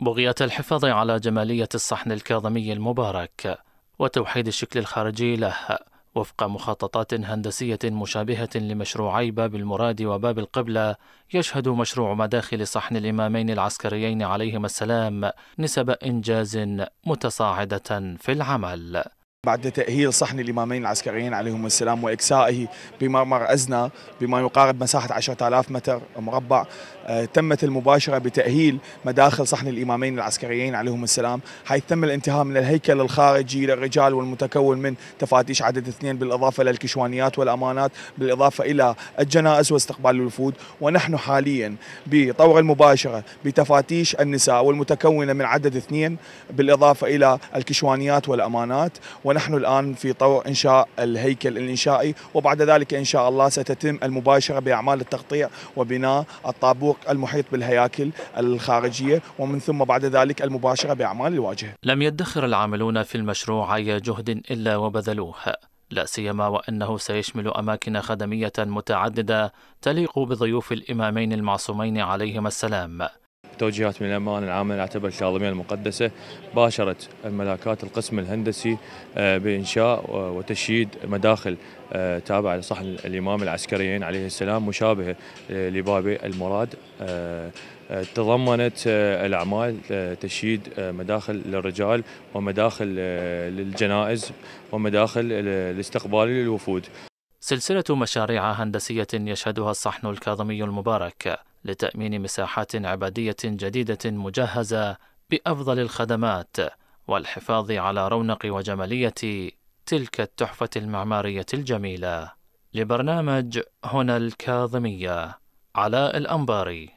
بغية الحفاظ على جمالية الصحن الكاظمي المبارك وتوحيد الشكل الخارجي له وفق مخططات هندسية مشابهة لمشروعي باب المراد وباب القبلة يشهد مشروع مداخل صحن الإمامين العسكريين عليهما السلام نسب إنجاز متصاعدة في العمل بعد تأهيل صحن الإمامين العسكريين عليهم السلام وإكسائه بمرمر أزنا بما يقارب مساحة 10000 متر مربع آه، تمت المباشرة بتأهيل مداخل صحن الإمامين العسكريين عليهم السلام حيث تم الانتهاء من الهيكل الخارجي للرجال والمتكون من تفاتيش عدد اثنين بالإضافة للكشوانيات والأمانات بالإضافة إلى الجنائز واستقبال الوفود ونحن حاليا بطور المباشرة بتفاتيش النساء والمتكونة من عدد اثنين بالإضافة إلى الكشوانيات والأمانات ونحن الآن في طور إنشاء الهيكل الإنشائي وبعد ذلك إن شاء الله ستتم المباشرة بأعمال التقطيع وبناء الطابوق المحيط بالهياكل الخارجية ومن ثم بعد ذلك المباشرة بأعمال الواجهة لم يدخر العاملون في المشروع أي جهد إلا وبذلوه لا سيما وأنه سيشمل أماكن خدمية متعددة تليق بضيوف الإمامين المعصومين عليهما السلام توجيهات من الأمانة العامة للعتبة الكاظمية المقدسة باشرت الملاكات القسم الهندسي آه، بإنشاء وتشييد مداخل آه، تابعة لصحن الإمام العسكريين عليه السلام مشابهة لباب المراد آه، تضمنت الأعمال تشييد مداخل للرجال ومداخل للجنائز ومداخل الاستقبال للوفود سلسلة مشاريع هندسية يشهدها الصحن الكاظمي المبارك لتأمين مساحات عبادية جديدة مجهزة بأفضل الخدمات والحفاظ على رونق وجمالية تلك التحفة المعمارية الجميلة لبرنامج هنا الكاظمية علاء الأنباري